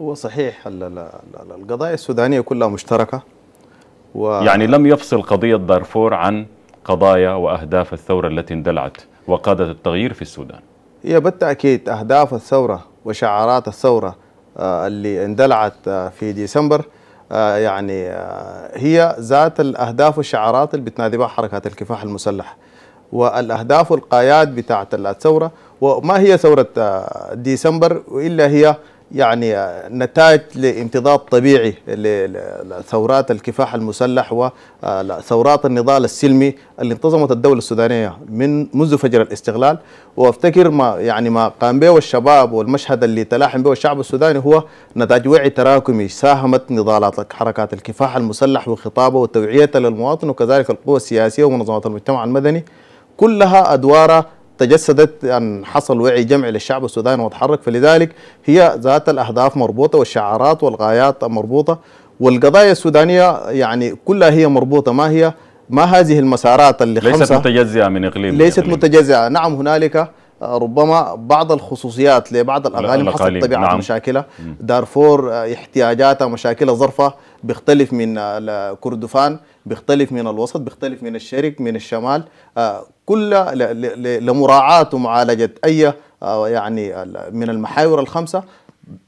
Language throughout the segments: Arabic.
هو صحيح القضايا السودانية كلها مشتركة و... يعني لم يفصل قضية دارفور عن قضايا وأهداف الثورة التي اندلعت وقادت التغيير في السودان هي بالتأكيد أهداف الثورة وشعارات الثورة آه، اللي اندلعت آه، في ديسمبر آه، يعني هي ذات الأهداف والشعارات اللي بتنادي بها حركات الكفاح المسلح والأهداف والقايات بتاعت الثورة وما هي ثورة ديسمبر إلا هي يعني نتائج لانتضاد طبيعي لثورات الكفاح المسلح وثورات آه، النضال السلمي اللي انتظمت الدوله السودانيه من منذ فجر الاستقلال وافتكر ما يعني ما قام به الشباب والمشهد اللي تلاحم به الشعب السوداني هو نتاج وعي تراكمي ساهمت نضالات حركات الكفاح المسلح وخطابه وتوعيته للمواطن وكذلك القوى السياسيه ومنظمات المجتمع المدني كلها ادوارها تجسدت أن حصل وعي جمعي للشعب السوداني وتحرك فلذلك هي ذات الأهداف مربوطة والشعارات والغايات مربوطة والقضايا السودانية يعني كلها هي مربوطة ما هي ما هذه المسارات اللي ليست متجزئة من إقليم ليست إقليم. متجزئة نعم هنالك آه، ربما بعض الخصوصيات لبعض الاقاليم حسب طبيعه نعم. مشاكلها دارفور آه، احتياجاتها مشاكلها ظرفها بيختلف من آه، كردفان بيختلف من الوسط بيختلف من الشرق من الشمال كل لمراعاه ومعالجه اي يعني من المحاور الخمسه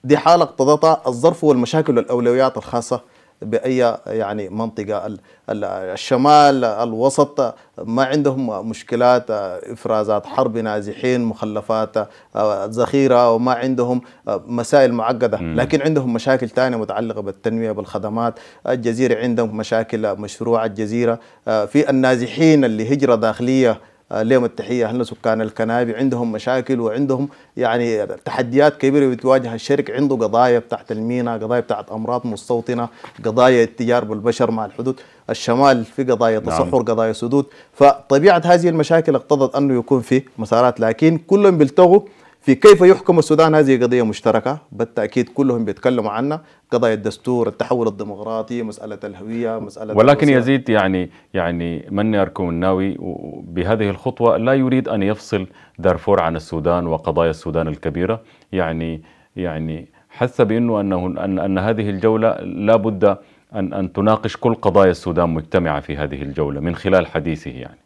دي حاله اقتضتها الظرف والمشاكل والاولويات الخاصه باي يعني منطقه الشمال الوسط ما عندهم مشكلات افرازات حرب نازحين مخلفات آه، ذخيره وما عندهم آه، مسائل معقده لكن عندهم مشاكل ثانيه متعلقه بالتنميه بالخدمات الجزيره عندهم مشاكل مشروع الجزيره آه، في النازحين اللي هجره داخليه لهم التحيه اهلنا سكان الكنابي عندهم مشاكل وعندهم يعني تحديات كبيره بتواجه الشرك عنده قضايا بتاعت المينا قضايا بتاعت امراض مستوطنه قضايا التجار بالبشر مع الحدود الشمال في قضايا نعم. تصحر نعم. قضايا سدود فطبيعه هذه المشاكل اقتضت انه يكون في مسارات لكن كلهم بيلتغوا في كيف يحكم السودان هذه قضية مشتركة بالتأكيد كلهم بيتكلموا عنها قضايا الدستور التحول الديمقراطي مسألة الهوية مسألة ولكن الوصية. يزيد يعني يعني مني يركم الناوي بهذه الخطوة لا يريد أن يفصل دارفور عن السودان وقضايا السودان الكبيرة يعني يعني حس بأنه أنه أن, أن هذه الجولة لابد أن أن تناقش كل قضايا السودان مجتمعة في هذه الجولة من خلال حديثه يعني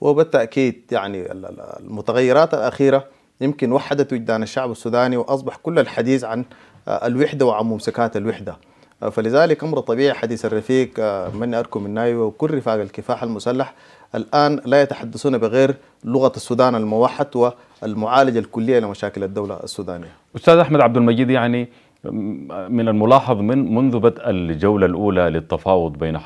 وبالتأكيد يعني المتغيرات الأخيرة يمكن وحدت وجدان الشعب السوداني واصبح كل الحديث عن آه، الوحده وعن ممسكات الوحده آه، فلذلك امر طبيعي حديث الرفيق آه، من اركم النايو وكل رفاق الكفاح المسلح الان لا يتحدثون بغير لغه السودان الموحد والمعالجه الكليه لمشاكل الدوله السودانيه. استاذ احمد عبد المجيد يعني من الملاحظ من منذ بدء الجولة الأولى للتفاوض بين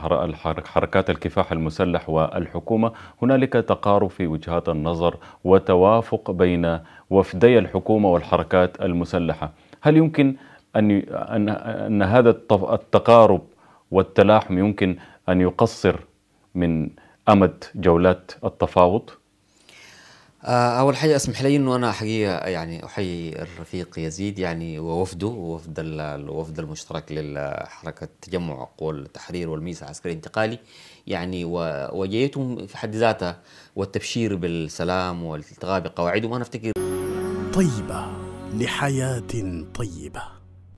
حركات الكفاح المسلح والحكومة هنالك تقارب في وجهات النظر وتوافق بين وفدي الحكومة والحركات المسلحة هل يمكن أن, أن, أن هذا التقارب والتلاحم يمكن أن يقصر من أمد جولات التفاوض؟ آه، أول حاجة أسمح لي أنه أنا حقيقة يعني أحيي الرفيق يزيد يعني ووفده ووفد الوفد المشترك لحركة تجمع قوى التحرير والميس العسكري الانتقالي يعني وجيتهم في حد ذاتها والتبشير بالسلام والالتغاء بقواعدهم أنا أفتكر طيبة لحياة طيبة